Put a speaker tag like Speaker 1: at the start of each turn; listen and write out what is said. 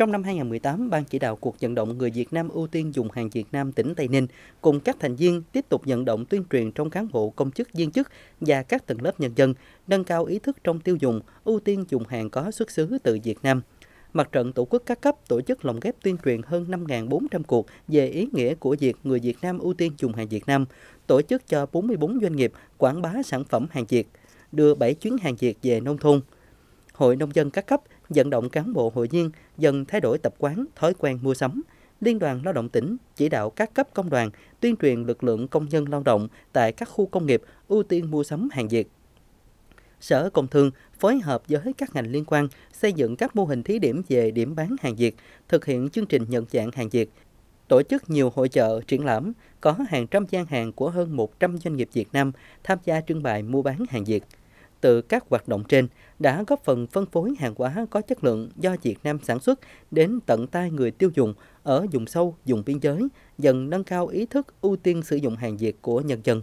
Speaker 1: Trong năm 2018, Ban chỉ đạo cuộc vận động người Việt Nam ưu tiên dùng hàng Việt Nam tỉnh Tây Ninh cùng các thành viên tiếp tục vận động tuyên truyền trong cán bộ công chức viên chức và các tầng lớp nhân dân, nâng cao ý thức trong tiêu dùng, ưu tiên dùng hàng có xuất xứ từ Việt Nam. Mặt trận Tổ quốc các cấp tổ chức lồng ghép tuyên truyền hơn 5.400 cuộc về ý nghĩa của việc người Việt Nam ưu tiên dùng hàng Việt Nam, tổ chức cho 44 doanh nghiệp quảng bá sản phẩm hàng Việt, đưa 7 chuyến hàng Việt về nông thôn – Hội nông dân các cấp vận động cán bộ hội viên dần thay đổi tập quán, thói quen mua sắm. Liên đoàn Lao động tỉnh chỉ đạo các cấp công đoàn tuyên truyền lực lượng công nhân lao động tại các khu công nghiệp ưu tiên mua sắm hàng Việt. Sở Công Thương phối hợp với các ngành liên quan xây dựng các mô hình thí điểm về điểm bán hàng Việt, thực hiện chương trình nhận dạng hàng Việt, tổ chức nhiều hội chợ, triển lãm, có hàng trăm gian hàng của hơn 100 doanh nghiệp Việt Nam tham gia trưng bày mua bán hàng Việt từ các hoạt động trên đã góp phần phân phối hàng hóa có chất lượng do Việt Nam sản xuất đến tận tay người tiêu dùng ở vùng sâu, vùng biên giới, dần nâng cao ý thức ưu tiên sử dụng hàng Việt của nhân dân.